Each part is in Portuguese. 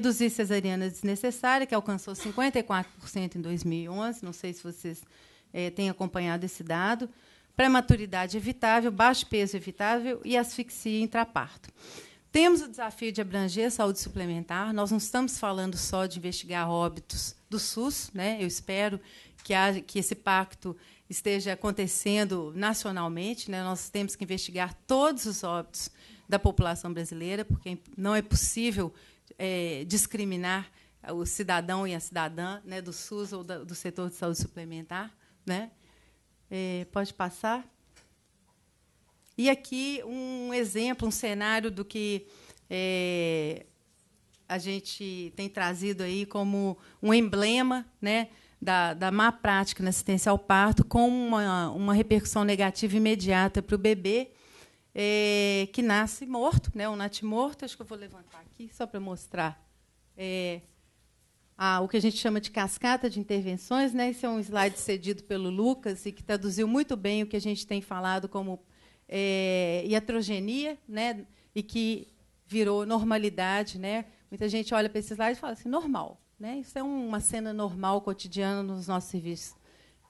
reduzir cesariana desnecessária, que alcançou 54% em 2011, não sei se vocês é, têm acompanhado esse dado, prematuridade evitável, baixo peso evitável e asfixia intraparto. Temos o desafio de abranger a saúde suplementar. Nós não estamos falando só de investigar óbitos do SUS, né? Eu espero que, haja, que esse pacto esteja acontecendo nacionalmente, né? Nós temos que investigar todos os óbitos da população brasileira, porque não é possível é, discriminar o cidadão e a cidadã né, do SUS ou da, do setor de saúde suplementar. Né? É, pode passar. E aqui um exemplo, um cenário do que é, a gente tem trazido aí como um emblema né, da, da má prática na assistência ao parto, com uma, uma repercussão negativa imediata para o bebê é, que nasce morto, né, um natimorto. Acho que eu vou levantar aqui só para mostrar é, a, o que a gente chama de cascata de intervenções. Né, esse é um slide cedido pelo Lucas e que traduziu muito bem o que a gente tem falado como é, iatrogenia, né, e que virou normalidade. Né? Muita gente olha para esse slide e fala assim, normal. Né? Isso é uma cena normal, cotidiana, nos nossos serviços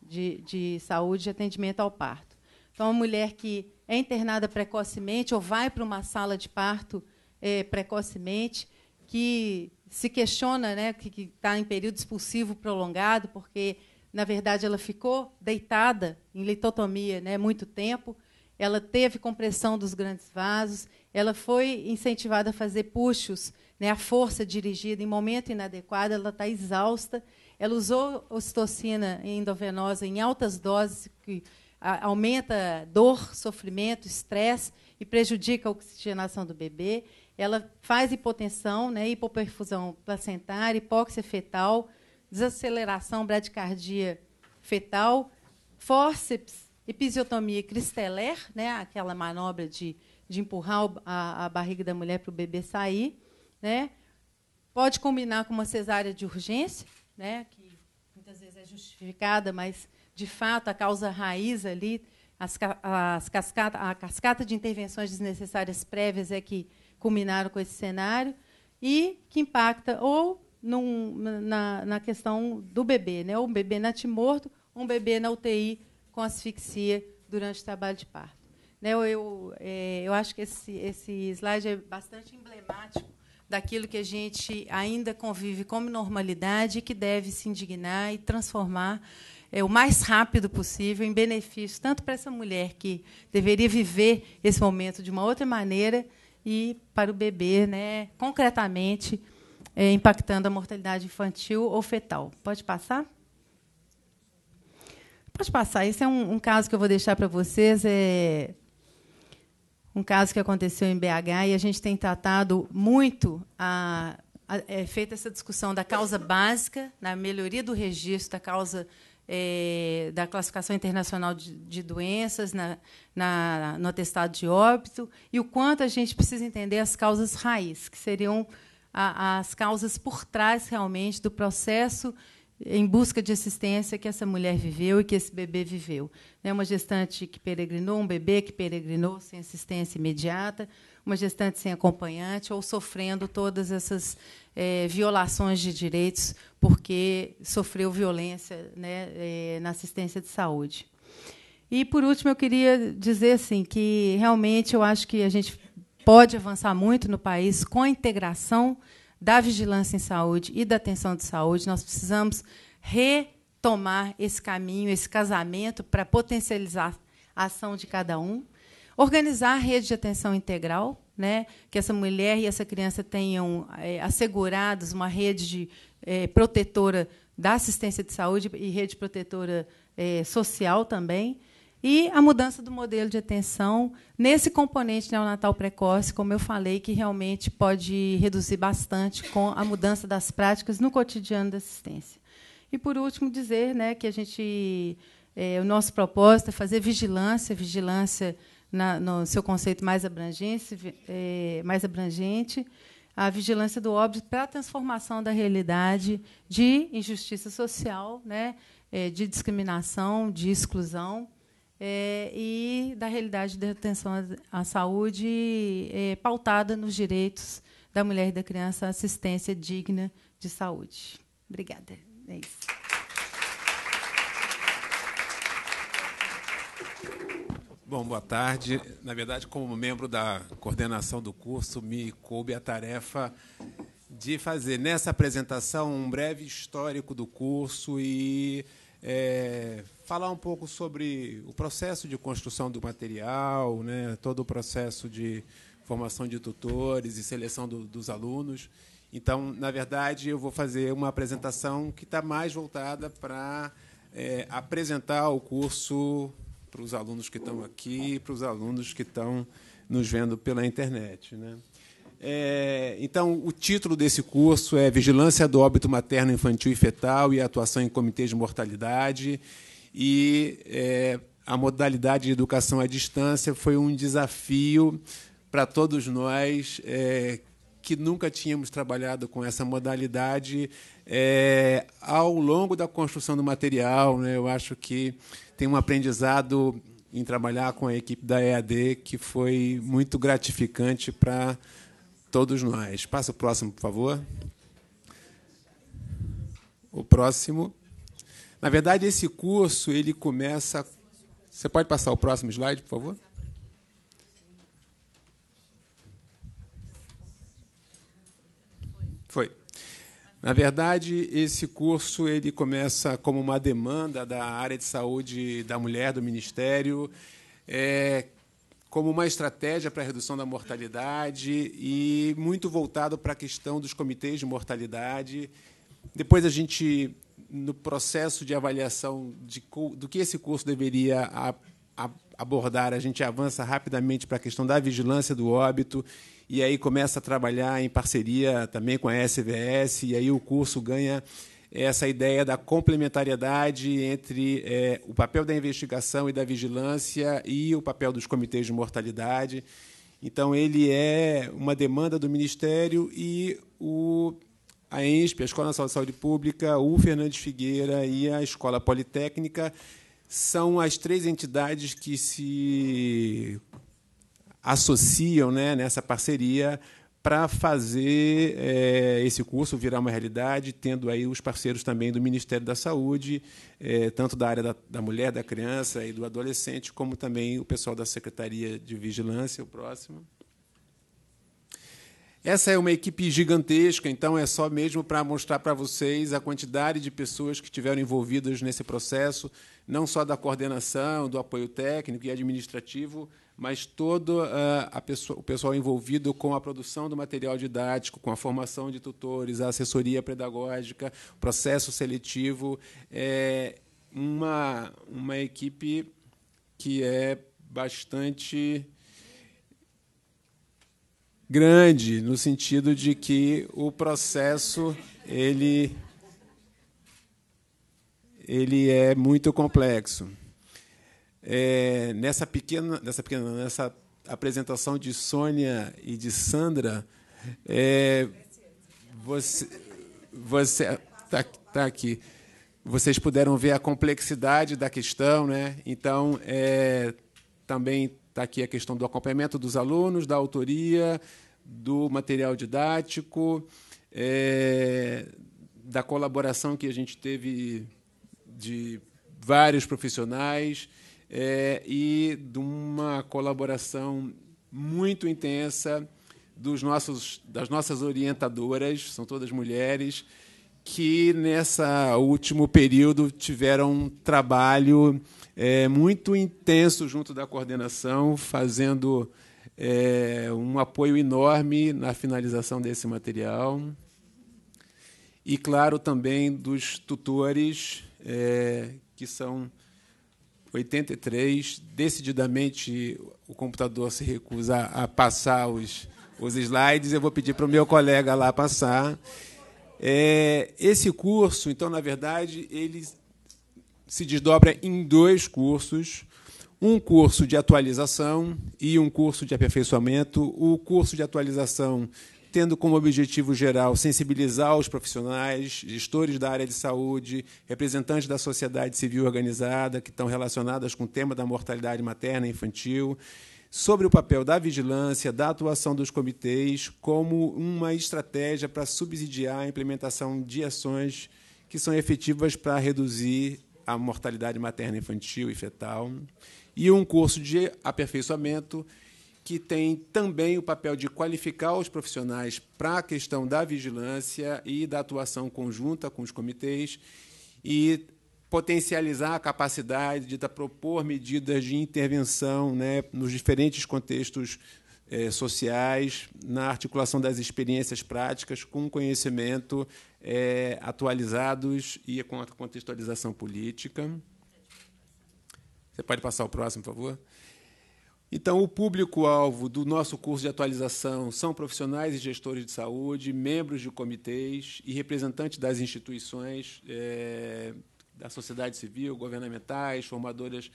de, de saúde e atendimento ao parto. Então, uma mulher que é internada precocemente ou vai para uma sala de parto é, precocemente, que se questiona, né, que está em período expulsivo prolongado, porque, na verdade, ela ficou deitada em litotomia, né, muito tempo, ela teve compressão dos grandes vasos, ela foi incentivada a fazer puxos, né, a força dirigida em momento inadequado, ela está exausta, ela usou ocitocina endovenosa em altas doses, que aumenta dor, sofrimento, estresse e prejudica a oxigenação do bebê. Ela faz hipotensão, né, hipoperfusão placentária, hipóxia fetal, desaceleração bradicardia fetal, fórceps, episiotomia cristeler, né, aquela manobra de, de empurrar a, a barriga da mulher para o bebê sair. Né, pode combinar com uma cesárea de urgência, né, que muitas vezes é justificada, mas de fato, a causa raiz ali, as, as cascata, a cascata de intervenções desnecessárias prévias é que culminaram com esse cenário e que impacta ou num, na, na, questão do bebê, né? um bebê natimorto, um bebê na UTI com asfixia durante o trabalho de parto. Né? Eu, eu, é, eu acho que esse, esse slide é bastante emblemático daquilo que a gente ainda convive como normalidade e que deve se indignar e transformar é, o mais rápido possível, em benefício tanto para essa mulher que deveria viver esse momento de uma outra maneira e para o bebê, né, concretamente é, impactando a mortalidade infantil ou fetal. Pode passar? Pode passar. Esse é um, um caso que eu vou deixar para vocês. É um caso que aconteceu em BH e a gente tem tratado muito a é feita essa discussão da causa básica, na melhoria do registro da causa é, da classificação internacional de, de doenças na, na, no atestado de óbito e o quanto a gente precisa entender as causas raiz, que seriam a, as causas por trás realmente do processo em busca de assistência que essa mulher viveu e que esse bebê viveu. É uma gestante que peregrinou, um bebê que peregrinou sem assistência imediata, uma gestante sem acompanhante ou sofrendo todas essas é, violações de direitos porque sofreu violência né, é, na assistência de saúde. E, por último, eu queria dizer assim, que realmente eu acho que a gente pode avançar muito no país com a integração da vigilância em saúde e da atenção de saúde, nós precisamos retomar esse caminho, esse casamento, para potencializar a ação de cada um, organizar a rede de atenção integral, né, que essa mulher e essa criança tenham é, assegurados uma rede de, é, protetora da assistência de saúde e rede protetora é, social também, e a mudança do modelo de atenção nesse componente neonatal precoce, como eu falei, que realmente pode reduzir bastante com a mudança das práticas no cotidiano da assistência. E, por último, dizer né, que a gente, é, o nosso propósito é fazer vigilância, vigilância na, no seu conceito mais abrangente, é, mais abrangente, a vigilância do óbvio para a transformação da realidade de injustiça social, né, é, de discriminação, de exclusão é, e da realidade da atenção à saúde é, pautada nos direitos da mulher e da criança à assistência digna de saúde. Obrigada. É isso. Bom, boa tarde. Na verdade, como membro da coordenação do curso, me coube a tarefa de fazer nessa apresentação um breve histórico do curso e é, falar um pouco sobre o processo de construção do material, né, todo o processo de formação de tutores e seleção do, dos alunos. Então, na verdade, eu vou fazer uma apresentação que está mais voltada para é, apresentar o curso para os alunos que estão aqui, para os alunos que estão nos vendo pela internet. Né? É, então, o título desse curso é Vigilância do Óbito Materno, Infantil e Fetal e Atuação em Comitês de Mortalidade. E é, a modalidade de educação à distância foi um desafio para todos nós é, que nunca tínhamos trabalhado com essa modalidade. É, ao longo da construção do material, né, eu acho que tem um aprendizado em trabalhar com a equipe da EAD que foi muito gratificante para todos nós. Passa o próximo, por favor. O próximo. Na verdade, esse curso ele começa. Você pode passar o próximo slide, por favor? Foi. Na verdade, esse curso ele começa como uma demanda da área de saúde da mulher do Ministério, é, como uma estratégia para a redução da mortalidade e muito voltado para a questão dos comitês de mortalidade. Depois a gente, no processo de avaliação de, do que esse curso deveria a, a abordar, a gente avança rapidamente para a questão da vigilância do óbito e aí começa a trabalhar em parceria também com a SVS e aí o curso ganha essa ideia da complementariedade entre é, o papel da investigação e da vigilância e o papel dos comitês de mortalidade. Então, ele é uma demanda do Ministério e o, a ENSP, a Escola Nacional de Saúde Pública, o Fernandes Figueira e a Escola Politécnica são as três entidades que se associam né, nessa parceria para fazer é, esse curso virar uma realidade, tendo aí os parceiros também do Ministério da Saúde, é, tanto da área da, da, mulher, da criança e do adolescente, como também o pessoal da Secretaria de Vigilância, o próximo. Essa é uma equipe gigantesca, então é só mesmo para mostrar para vocês a quantidade de pessoas que estiveram envolvidas nesse processo, não só da coordenação, do apoio técnico e administrativo, mas todo uh, pessoa, o pessoal envolvido com a produção do material didático, com a formação de tutores, a assessoria pedagógica, processo seletivo, é uma, uma equipe que é bastante grande no sentido de que o processo ele ele é muito complexo. É, nessa pequena, nessa pequena, nessa apresentação de Sônia e de Sandra, é, você, você tá, tá aqui. Vocês puderam ver a complexidade da questão, né? Então, é, também está aqui a questão do acompanhamento dos alunos, da autoria, do material didático, é, da colaboração que a gente teve de vários profissionais é, e de uma colaboração muito intensa dos nossos, das nossas orientadoras, são todas mulheres, que nessa último período tiveram um trabalho é, muito intenso junto da coordenação, fazendo é, um apoio enorme na finalização desse material. E, claro, também dos tutores, é, que são 83, decididamente o computador se recusa a passar os, os slides, eu vou pedir para o meu colega lá passar. É, esse curso, então, na verdade, ele se desdobra em dois cursos. Um curso de atualização e um curso de aperfeiçoamento. O curso de atualização tendo como objetivo geral sensibilizar os profissionais, gestores da área de saúde, representantes da sociedade civil organizada que estão relacionadas com o tema da mortalidade materna e infantil, sobre o papel da vigilância, da atuação dos comitês, como uma estratégia para subsidiar a implementação de ações que são efetivas para reduzir a mortalidade materna infantil e fetal, e um curso de aperfeiçoamento que tem também o papel de qualificar os profissionais para a questão da vigilância e da atuação conjunta com os comitês e potencializar a capacidade de tá, propor medidas de intervenção né, nos diferentes contextos eh, sociais, na articulação das experiências práticas com conhecimento eh, atualizados e com a contextualização política. Você pode passar o próximo, por favor? Então, o público-alvo do nosso curso de atualização são profissionais e gestores de saúde, membros de comitês e representantes das instituições é, da sociedade civil, governamentais, formadoras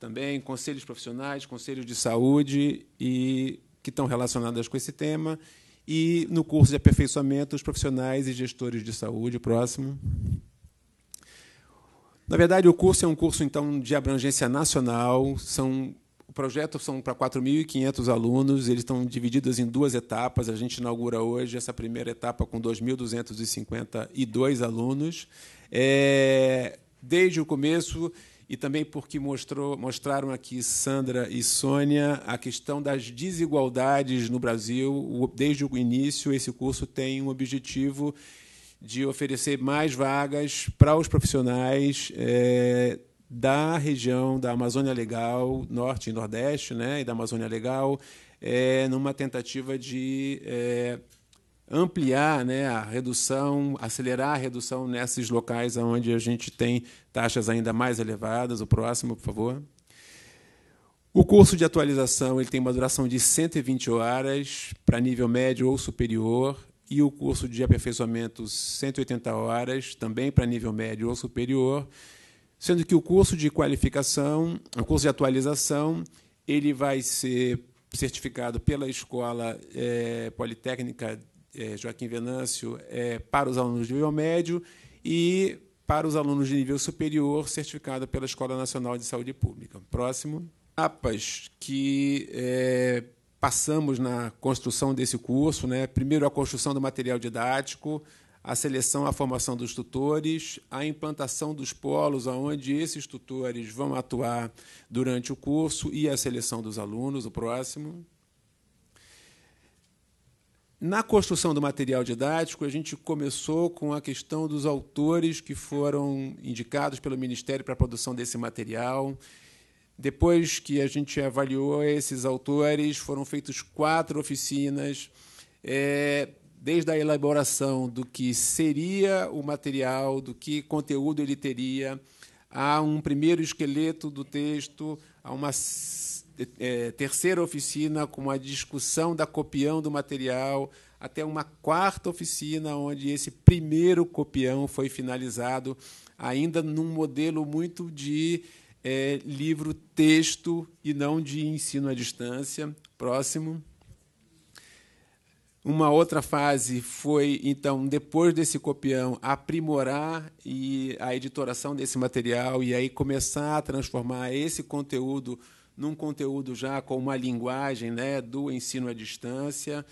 também, conselhos profissionais, conselhos de saúde e que estão relacionadas com esse tema. E no curso de aperfeiçoamento, os profissionais e gestores de saúde. Próximo. Na verdade, o curso é um curso então de abrangência nacional, são o projeto são para 4.500 alunos, eles estão divididos em duas etapas. A gente inaugura hoje essa primeira etapa com 2.252 alunos. É, desde o começo, e também porque mostrou, mostraram aqui Sandra e Sônia a questão das desigualdades no Brasil. Desde o início, esse curso tem um objetivo de oferecer mais vagas para os profissionais é, da região da Amazônia Legal, Norte e Nordeste, né, e da Amazônia Legal, é, numa tentativa de é, ampliar né, a redução, acelerar a redução nesses locais onde a gente tem taxas ainda mais elevadas. O próximo, por favor. O curso de atualização ele tem uma duração de 120 horas para nível médio ou superior e o curso de aperfeiçoamento 180 horas também para nível médio ou superior sendo que o curso de qualificação, o curso de atualização, ele vai ser certificado pela Escola é, Politécnica é, Joaquim Venâncio é, para os alunos de nível médio e para os alunos de nível superior, certificado pela Escola Nacional de Saúde Pública. Próximo. Etapas que passamos na construção desse curso. Né? Primeiro, a construção do material didático, a seleção, a formação dos tutores, a implantação dos polos aonde esses tutores vão atuar durante o curso e a seleção dos alunos, o próximo. Na construção do material didático, a gente começou com a questão dos autores que foram indicados pelo Ministério para a produção desse material. Depois que a gente avaliou esses autores, foram feitas quatro oficinas é, desde a elaboração do que seria o material, do que conteúdo ele teria, a um primeiro esqueleto do texto, a uma é, terceira oficina com a discussão da copião do material, até uma quarta oficina onde esse primeiro copião foi finalizado, ainda num modelo muito de é, livro-texto e não de ensino à distância. Próximo. Uma outra fase foi, então, depois desse copião, aprimorar e a editoração desse material e aí começar a transformar esse conteúdo num conteúdo já com uma linguagem né, do ensino à distância.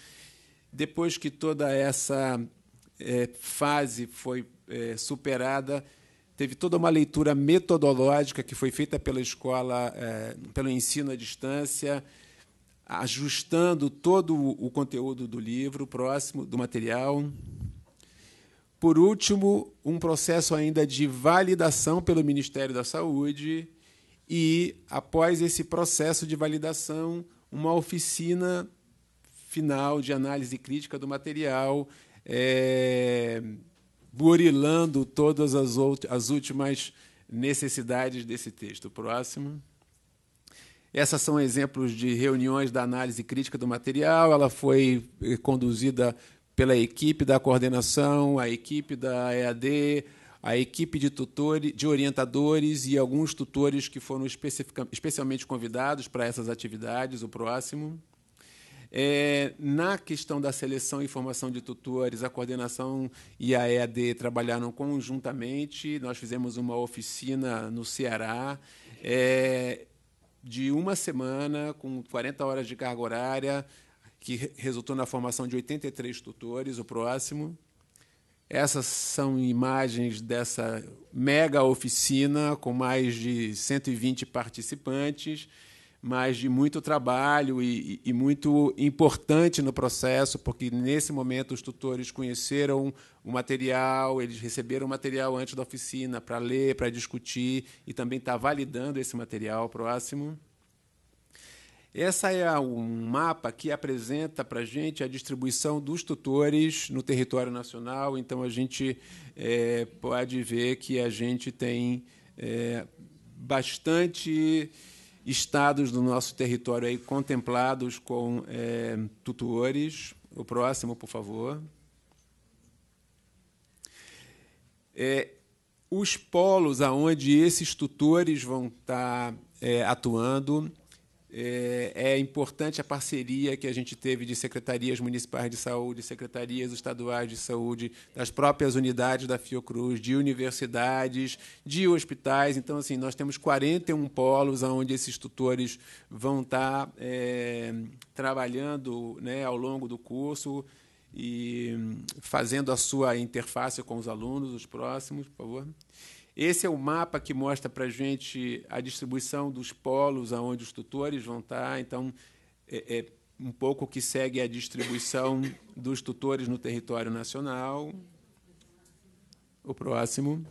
Depois que toda essa é, fase foi é, superada, teve toda uma leitura metodológica que foi feita pela escola, é, pelo ensino à distância, ajustando todo o conteúdo do livro próximo do material. Por último, um processo ainda de validação pelo Ministério da Saúde e, após esse processo de validação, uma oficina final de análise crítica do material, é, burilando todas as, as últimas necessidades desse texto. Próximo. Essas são exemplos de reuniões da análise crítica do material. Ela foi eh, conduzida pela equipe da coordenação, a equipe da EAD, a equipe de tutores, de orientadores e alguns tutores que foram especialmente convidados para essas atividades, o próximo. É, na questão da seleção e formação de tutores, a coordenação e a EAD trabalharam conjuntamente. Nós fizemos uma oficina no Ceará. É, de uma semana, com 40 horas de carga horária, que resultou na formação de 83 tutores, o próximo. Essas são imagens dessa mega oficina com mais de 120 participantes mas de muito trabalho e, e, muito importante no processo, porque nesse momento os tutores conheceram o material, eles receberam o material antes da oficina para ler, para discutir e também está validando esse material próximo. Essa é um mapa que apresenta para a gente a distribuição dos tutores no território nacional, então a gente é, pode ver que a gente tem é, bastante estados do nosso território aí contemplados com é, tutores. O próximo, por favor. É, os polos aonde esses tutores vão estar tá, é, atuando é, é importante a parceria que a gente teve de secretarias municipais de saúde, secretarias estaduais de saúde, das próprias unidades da Fiocruz, de universidades, de hospitais. Então, assim, nós temos 41 polos onde esses tutores vão estar tá, é, trabalhando né, ao longo do curso e fazendo a sua interface com os alunos, os próximos, por favor. Esse é o mapa que mostra para a gente a distribuição dos polos aonde os tutores vão estar. Tá. Então, é, é um pouco que segue a distribuição dos tutores no território nacional. O próximo.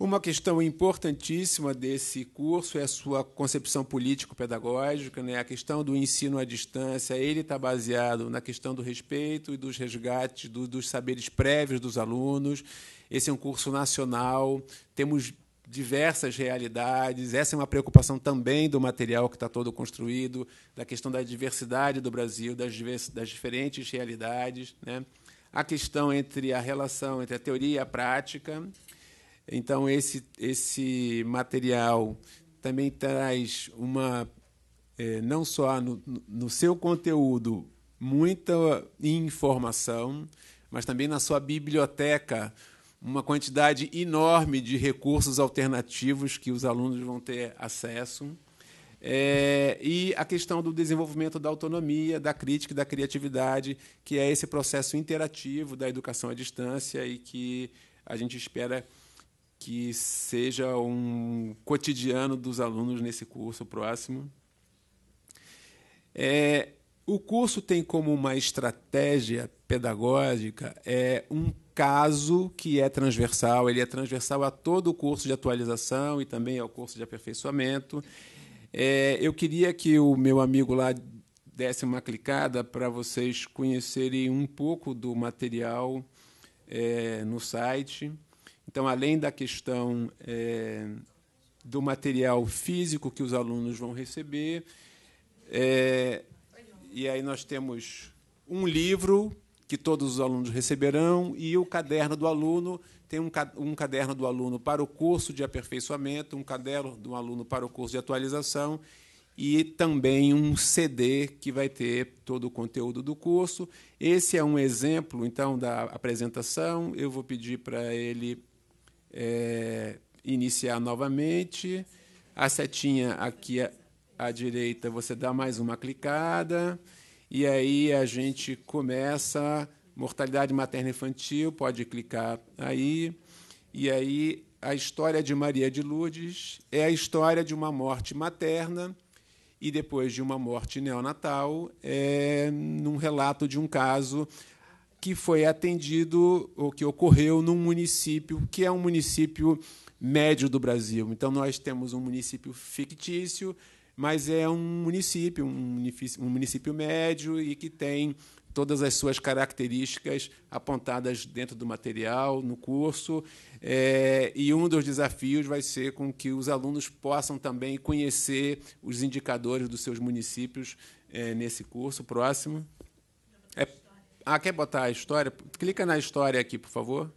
Uma questão importantíssima desse curso é a sua concepção político-pedagógica, né? a questão do ensino à distância. Ele está baseado na questão do respeito e dos resgates do, dos saberes prévios dos alunos. Esse é um curso nacional, temos diversas realidades. Essa é uma preocupação também do material que está todo construído, da questão da diversidade do Brasil, das, divers, das diferentes realidades. Né? A questão entre a relação entre a teoria e a prática então, esse, esse material também traz uma, é, não só no, no seu conteúdo, muita informação, mas também na sua biblioteca, uma quantidade enorme de recursos alternativos que os alunos vão ter acesso. É, e a questão do desenvolvimento da autonomia, da crítica e da criatividade, que é esse processo interativo da educação à distância e que a gente espera que seja um cotidiano dos alunos nesse curso próximo. É, o curso tem como uma estratégia pedagógica é um caso que é transversal, ele é transversal a todo o curso de atualização e também ao curso de aperfeiçoamento. É, eu queria que o meu amigo lá desse uma clicada para vocês conhecerem um pouco do material é, no site. Então, além da questão é, do material físico que os alunos vão receber, é, e aí nós temos um livro que todos os alunos receberão e o caderno do aluno tem um, um caderno do aluno para o curso de aperfeiçoamento, um caderno do aluno para o curso de atualização e também um CD que vai ter todo o conteúdo do curso. Esse é um exemplo, então, da apresentação. Eu vou pedir para ele é, iniciar novamente. A setinha aqui à, à direita, você dá mais uma clicada. E aí a gente começa mortalidade materna infantil, pode clicar aí. E aí a história de Maria de Lourdes é a história de uma morte materna e depois de uma morte neonatal, é num relato de um caso que foi atendido, ou que ocorreu num município que é um município médio do Brasil. Então, nós temos um município fictício, mas é um município, um município, um município médio e que tem todas as suas características apontadas dentro do material, no curso. É, e um dos desafios vai ser com que os alunos possam também conhecer os indicadores dos seus municípios é, nesse curso próximo. Ah, quer botar a história? Clica na história aqui, por favor.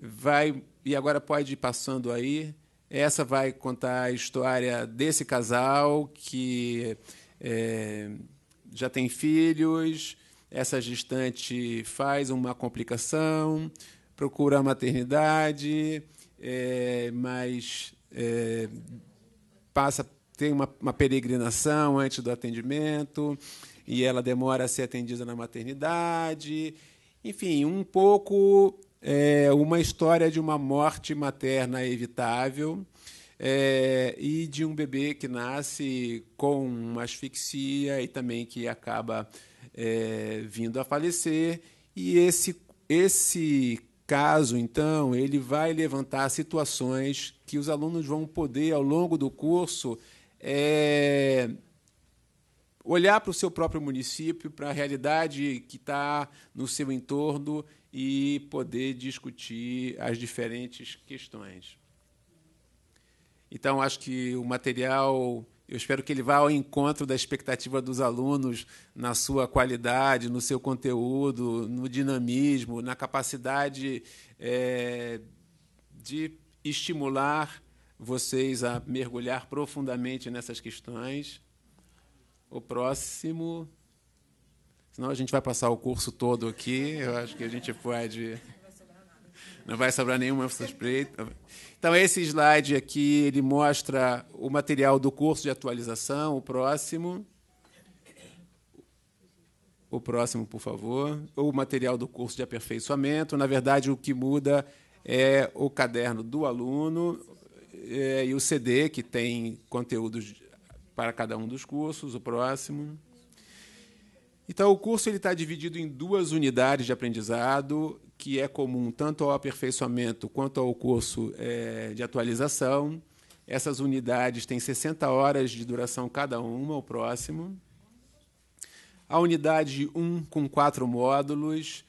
Vai e agora pode ir passando aí. Essa vai contar a história desse casal que é, já tem filhos. Essa gestante faz uma complicação, procura a maternidade, é, mas é, passa tem uma, uma peregrinação antes do atendimento e ela demora a ser atendida na maternidade. Enfim, um pouco é, uma história de uma morte materna evitável é, e de um bebê que nasce com asfixia e também que acaba é, vindo a falecer. E esse, esse caso, então, ele vai levantar situações que os alunos vão poder, ao longo do curso, é, olhar para o seu próprio município, para a realidade que está no seu entorno e poder discutir as diferentes questões. Então, acho que o material, eu espero que ele vá ao encontro da expectativa dos alunos na sua qualidade, no seu conteúdo, no dinamismo, na capacidade é, de estimular vocês a mergulhar profundamente nessas questões o próximo. Senão a gente vai passar o curso todo aqui. Eu acho que a gente pode. Não vai sobrar nenhuma suspeita. Então, esse slide aqui ele mostra o material do curso de atualização, o próximo. O próximo, por favor. O material do curso de aperfeiçoamento. Na verdade, o que muda é o caderno do aluno é, e o CD, que tem conteúdos para cada um dos cursos, o próximo. Então, o curso está dividido em duas unidades de aprendizado, que é comum tanto ao aperfeiçoamento quanto ao curso é, de atualização. Essas unidades têm 60 horas de duração cada uma, o próximo. A unidade 1, com quatro módulos,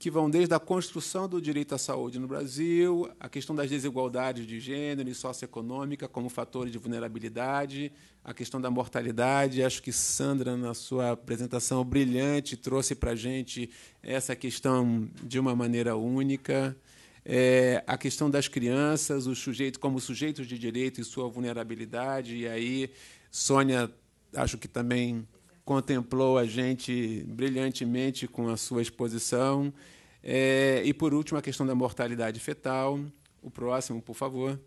que vão desde a construção do direito à saúde no Brasil, a questão das desigualdades de gênero e socioeconômica como fatores de vulnerabilidade, a questão da mortalidade. Acho que Sandra, na sua apresentação brilhante, trouxe para a gente essa questão de uma maneira única. É, a questão das crianças, o sujeito como sujeitos de direito e sua vulnerabilidade. E aí, Sônia, acho que também contemplou a gente brilhantemente com a sua exposição. É, e, por último, a questão da mortalidade fetal. O próximo, por favor.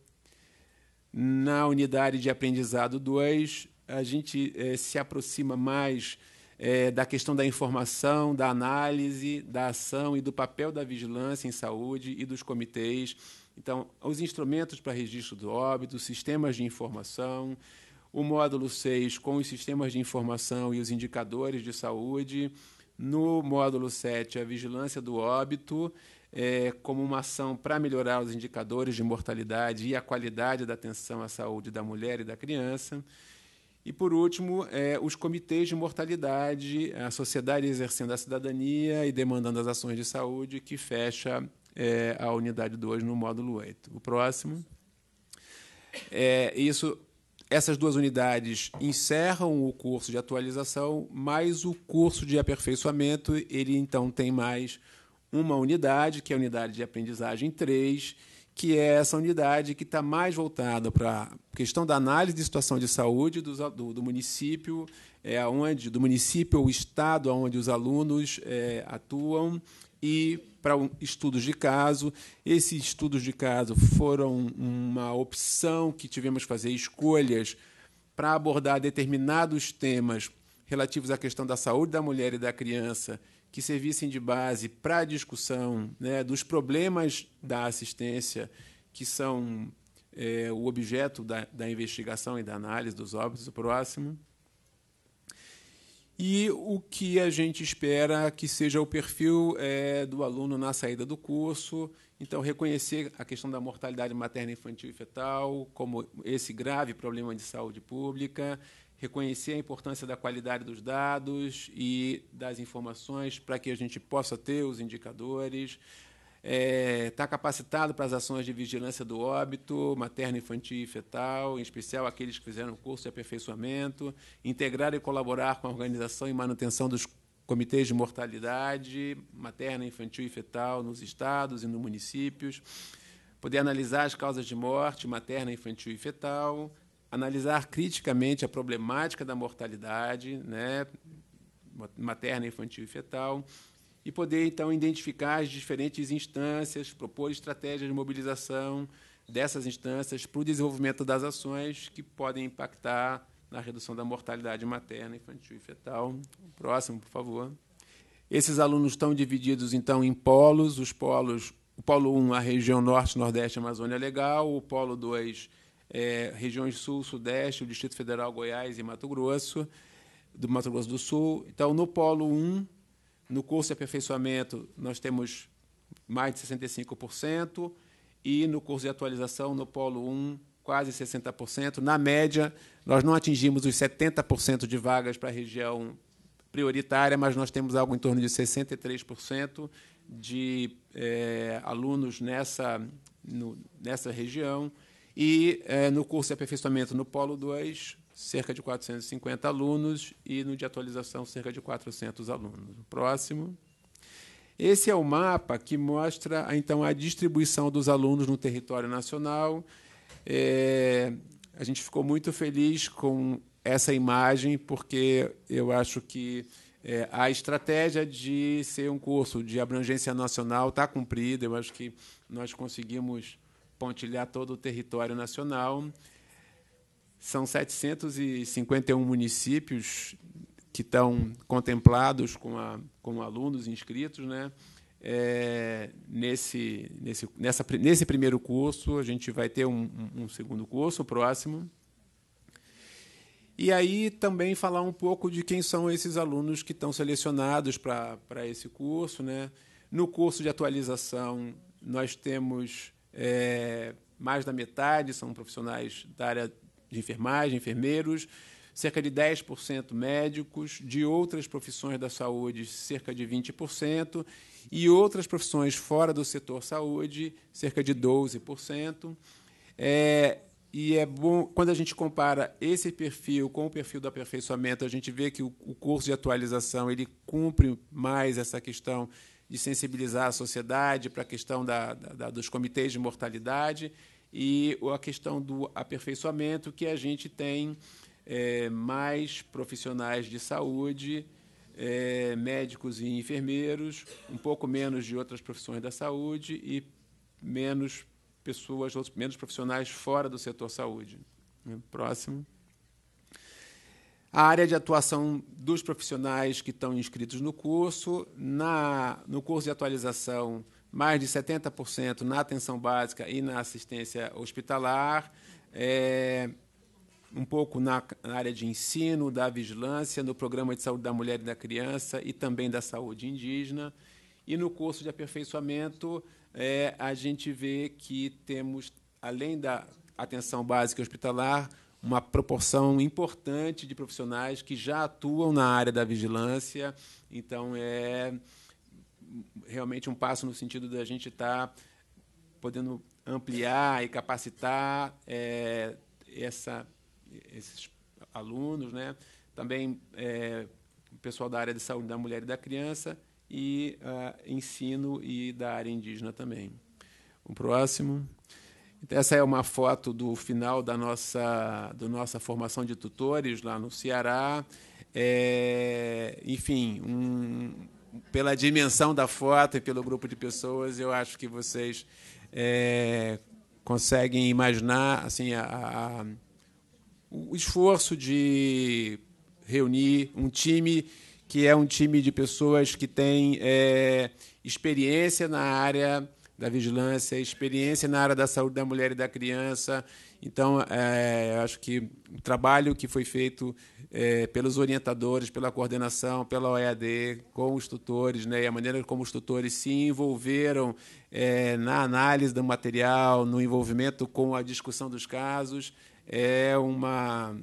Na unidade de aprendizado 2, a gente é, se aproxima mais é, da questão da informação, da análise, da ação e do papel da vigilância em saúde e dos comitês. Então, os instrumentos para registro do óbito, sistemas de informação, o módulo 6 com os sistemas de informação e os indicadores de saúde, no módulo 7, a vigilância do óbito, é, como uma ação para melhorar os indicadores de mortalidade e a qualidade da atenção à saúde da mulher e da criança. E, por último, é, os comitês de mortalidade, a sociedade exercendo a cidadania e demandando as ações de saúde, que fecha é, a unidade 2 no módulo 8. O próximo. É, isso essas duas unidades encerram o curso de atualização, mas o curso de aperfeiçoamento, ele então tem mais uma unidade, que é a unidade de aprendizagem 3, que é essa unidade que está mais voltada para a questão da análise de situação de saúde do, do, do município, é aonde do município ou estado onde os alunos é, atuam e para estudos de caso. Esses estudos de caso foram uma opção que tivemos fazer escolhas para abordar determinados temas relativos à questão da saúde da mulher e da criança que servissem de base para a discussão né, dos problemas da assistência que são é, o objeto da, da investigação e da análise dos óbitos O próximo e o que a gente espera que seja o perfil é, do aluno na saída do curso. Então, reconhecer a questão da mortalidade materna, infantil e fetal como esse grave problema de saúde pública, reconhecer a importância da qualidade dos dados e das informações para que a gente possa ter os indicadores, está é, tá capacitado para as ações de vigilância do óbito, materno, infantil e fetal, em especial aqueles que fizeram curso de aperfeiçoamento, integrar e colaborar com a organização e manutenção dos comitês de mortalidade materna, infantil e fetal nos estados e nos municípios, poder analisar as causas de morte materna, infantil e fetal, analisar criticamente a problemática da mortalidade né, materna, infantil e fetal, e poder, então, identificar as diferentes instâncias, propor estratégias de mobilização dessas instâncias para o desenvolvimento das ações que podem impactar na redução da mortalidade materna, infantil e fetal. Próximo, por favor. Esses alunos estão divididos, então, em polos. Os polos, o polo 1, a região norte, nordeste, Amazônia Legal. O polo 2, é, regiões sul, sudeste, o Distrito Federal, Goiás e Mato Grosso, do Mato Grosso do Sul. Então, no polo 1, no curso de aperfeiçoamento, nós temos mais de 65%, e no curso de atualização, no Polo 1, quase 60%. Na média, nós não atingimos os 70% de vagas para a região prioritária, mas nós temos algo em torno de 63% de é, alunos nessa, no, nessa região. E é, no curso de aperfeiçoamento no Polo 2, cerca de 450 alunos e no de atualização cerca de 400 alunos. Próximo. Esse é o mapa que mostra então a distribuição dos alunos no território nacional. É, a gente ficou muito feliz com essa imagem porque eu acho que é, a estratégia de ser um curso de abrangência nacional está cumprida. Eu acho que nós conseguimos pontilhar todo o território nacional são 751 municípios que estão contemplados com a, com alunos inscritos, né? É, nesse, nesse, nessa, nesse primeiro curso, a gente vai ter um, um segundo curso próximo. E aí também falar um pouco de quem são esses alunos que estão selecionados para esse curso. Né? No curso de atualização, nós temos é, mais da metade são profissionais da área de enfermagem, enfermeiros, cerca de 10% médicos, de outras profissões da saúde, cerca de 20%, e outras profissões fora do setor saúde, cerca de 12%. É, e é bom, quando a gente compara esse perfil com o perfil do aperfeiçoamento, a gente vê que o, o curso de atualização ele cumpre mais essa questão de sensibilizar a sociedade para a questão da, da, da, dos comitês de mortalidade e a questão do aperfeiçoamento, que a gente tem é, mais profissionais de saúde, é, médicos e enfermeiros, um pouco menos de outras profissões da saúde e menos pessoas, menos profissionais fora do setor saúde. Né? Próximo. A área de atuação dos profissionais que estão inscritos no curso, na, no curso de atualização mais de 70% na atenção básica e na assistência hospitalar, é, um pouco na área de ensino, da vigilância, no programa de saúde da mulher e da criança e também da saúde indígena. E no curso de aperfeiçoamento, é, a gente vê que temos, além da atenção básica e hospitalar, uma proporção importante de profissionais que já atuam na área da vigilância. Então, é realmente um passo no sentido da gente estar tá podendo ampliar e capacitar é, essa, esses alunos, né? também é, o pessoal da área de saúde da mulher e da criança e uh, ensino e da área indígena também. O próximo. Então, essa é uma foto do final da nossa, da nossa formação de tutores lá no Ceará. É, enfim, um, pela dimensão da foto e pelo grupo de pessoas, eu acho que vocês é, conseguem imaginar assim, a, a, o esforço de reunir um time que é um time de pessoas que tem é, experiência na área da vigilância, experiência na área da saúde da mulher e da criança. Então, é, acho que o trabalho que foi feito é, pelos orientadores, pela coordenação, pela OEAD, com os tutores, né, e a maneira como os tutores se envolveram é, na análise do material, no envolvimento com a discussão dos casos, é uma.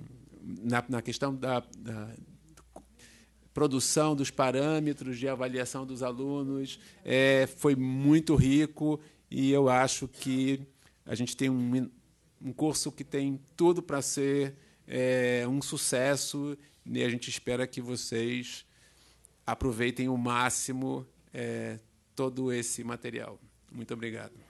Na, na questão da, da produção dos parâmetros de avaliação dos alunos. É, foi muito rico e eu acho que a gente tem um, um curso que tem tudo para ser é, um sucesso e a gente espera que vocês aproveitem o máximo é, todo esse material. Muito obrigado.